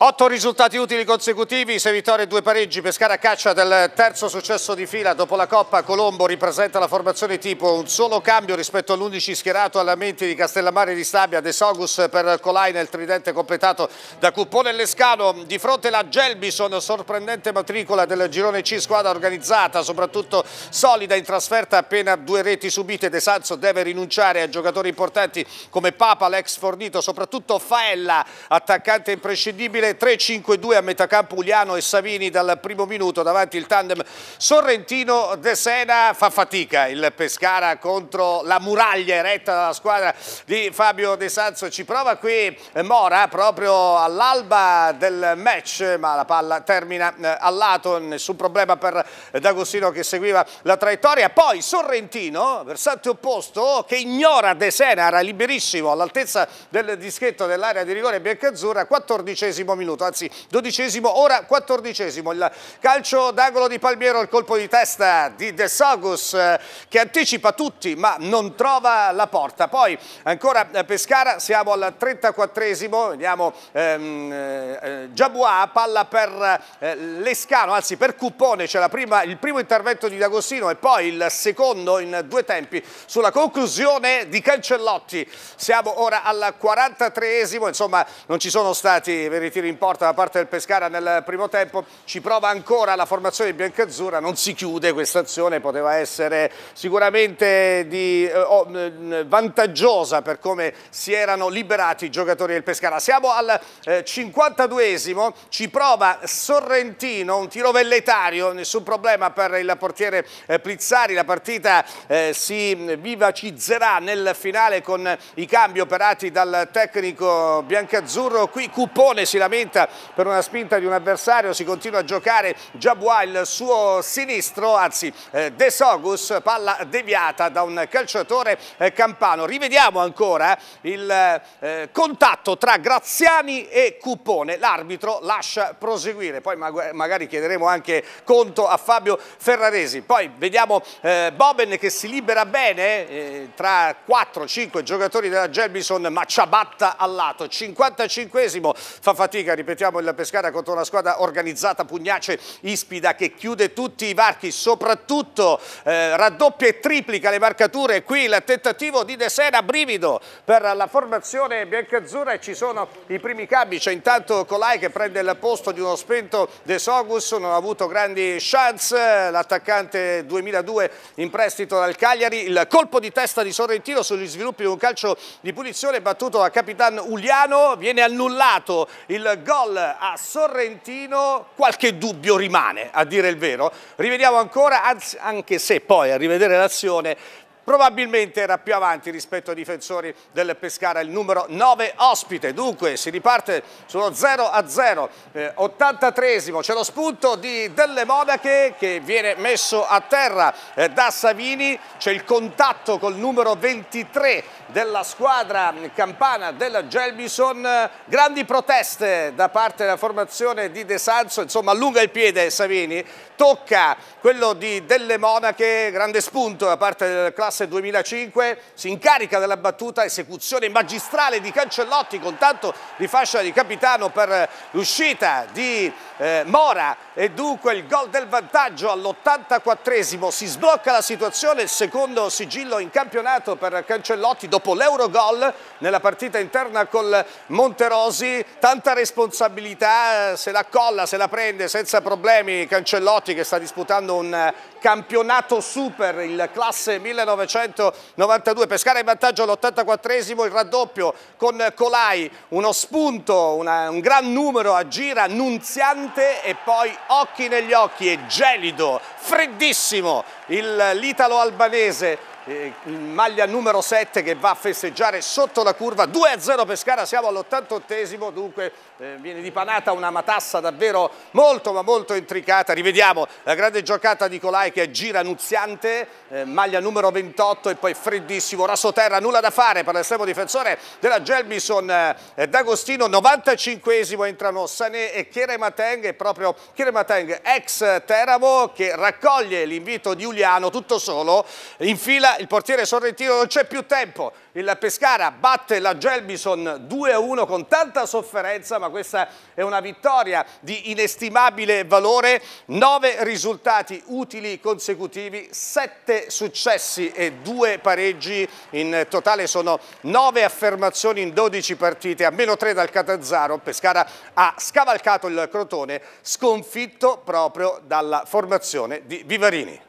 Otto risultati utili consecutivi, sei vittorie e due pareggi. Pescara a caccia del terzo successo di fila dopo la Coppa. Colombo ripresenta la formazione tipo un solo cambio rispetto all'11 schierato alla mente di Castellammare di Stabia. De Sogus per Colaina, il tridente completato da Cuppone e Lescano. Di fronte la Gelbison, sorprendente matricola del girone C, squadra organizzata, soprattutto solida in trasferta, appena due reti subite. De Sanso deve rinunciare a giocatori importanti come Papa, l'ex fornito, soprattutto Faella, attaccante imprescindibile 3-5-2 a metà campo Uliano e Savini dal primo minuto davanti il tandem Sorrentino-De Sena fa fatica il Pescara contro la muraglia eretta dalla squadra di Fabio De Sanzo ci prova qui Mora proprio all'alba del match ma la palla termina eh, a lato nessun problema per D'Agostino che seguiva la traiettoria poi Sorrentino versante opposto che ignora De Sena era liberissimo all'altezza del dischetto dell'area di rigore biancazzurra minuto minuto, anzi dodicesimo, ora quattordicesimo. Il calcio d'angolo di Palmiero, il colpo di testa di De Sogus eh, che anticipa tutti ma non trova la porta. Poi ancora eh, Pescara, siamo al 34esimo, vediamo ehm, eh, eh Giabua, palla per eh, Lescano, anzi per Cupone, c'è il primo intervento di D'Agostino e poi il secondo in due tempi sulla conclusione di Cancellotti. Siamo ora al 43esimo, insomma non ci sono stati veri tiri tiri in porta da parte del Pescara nel primo tempo, ci prova ancora la formazione di Biancazzurra, non si chiude questa azione, poteva essere sicuramente di, eh, mm, vantaggiosa per come si erano liberati i giocatori del Pescara. Siamo al eh, 52esimo, ci prova Sorrentino, un tiro velletario, nessun problema per il portiere eh, Plizzari, la partita eh, si vivacizzerà nel finale con i cambi operati dal tecnico biancazzurro, qui Cupone si lamenta lamenta per una spinta di un avversario, si continua a giocare Jabua il suo sinistro, anzi eh, De Sogus, palla deviata da un calciatore eh, campano. Rivediamo ancora il eh, contatto tra Graziani e Cupone, l'arbitro lascia proseguire, poi magari chiederemo anche conto a Fabio Ferraresi. Poi vediamo Boben che si libera bene tra 4-5 giocatori della Gelbison, ma ciabatta al lato, 55 fa fatica domenica, ripetiamo, il Pescara contro una squadra organizzata, Pugnace Ispida che chiude tutti i varchi, soprattutto eh, raddoppia e triplica le marcature. Qui il tentativo di De Sena, brivido per la formazione biancazzurra e ci sono i primi cambi. C'è intanto Colai che prende il posto di uno spento De Sogus, non ha avuto grandi chance. L'attaccante 2002 in prestito dal Cagliari. Il colpo di testa di Sorrentino sugli sviluppi di un calcio di punizione battuto da Capitan Uliano. Viene annullato il gol a Sorrentino qualche dubbio rimane, a dire il vero. Rivediamo ancora, anche se poi a rivedere l'azione probabilmente era più avanti rispetto ai difensori del Pescara il numero 9 ospite, dunque si riparte sullo 0 a 0, eh, 83esimo, c'è lo spunto di Delle Monache che viene messo a terra eh, da Savini, c'è il contatto col numero 23 della squadra mm, campana del Gelbison, grandi proteste da parte della formazione di De Sanso, insomma allunga il piede Savini, tocca quello di Delle Monache, grande spunto da parte del classico classe 2005 si incarica della battuta, esecuzione magistrale di Cancellotti con tanto di fascia di capitano per l'uscita di eh, Mora e dunque il gol del vantaggio all'84esimo, si sblocca la situazione, il secondo sigillo in campionato per Cancellotti dopo l'Eurogol nella partita interna col Monterosi, tanta responsabilità, se la colla, se la prende senza problemi Cancellotti che sta disputando un campionato super, il classe 1900 1992, Pescara in vantaggio all'84esimo, il raddoppio con Colai, uno spunto, una, un gran numero a gira, annunziante e poi occhi negli occhi e gelido, freddissimo l'italo-albanese eh, in maglia numero 7 che va a festeggiare sotto la curva 2-0 Pescara, siamo all'88esimo dunque eh, viene dipanata una matassa davvero molto ma molto intricata rivediamo la grande giocata di Colai che gira nuziante eh, maglia numero 28 e poi freddissimo rasoterra, nulla da fare per l'estremo difensore della Gelbison eh, eh D'Agostino, 95esimo entrano Sané e Chieremateng e proprio Chieremateng ex Teramo che raccoglie l'invito di Giuliano tutto solo in fila il portiere sorrentino non c'è più tempo, il Pescara batte la Gelbison 2-1 con tanta sofferenza ma questa è una vittoria di inestimabile valore, 9 risultati utili consecutivi, 7 successi e 2 pareggi, in totale sono 9 affermazioni in 12 partite, a meno 3 dal Catanzaro, Pescara ha scavalcato il Crotone sconfitto proprio dalla formazione di Vivarini.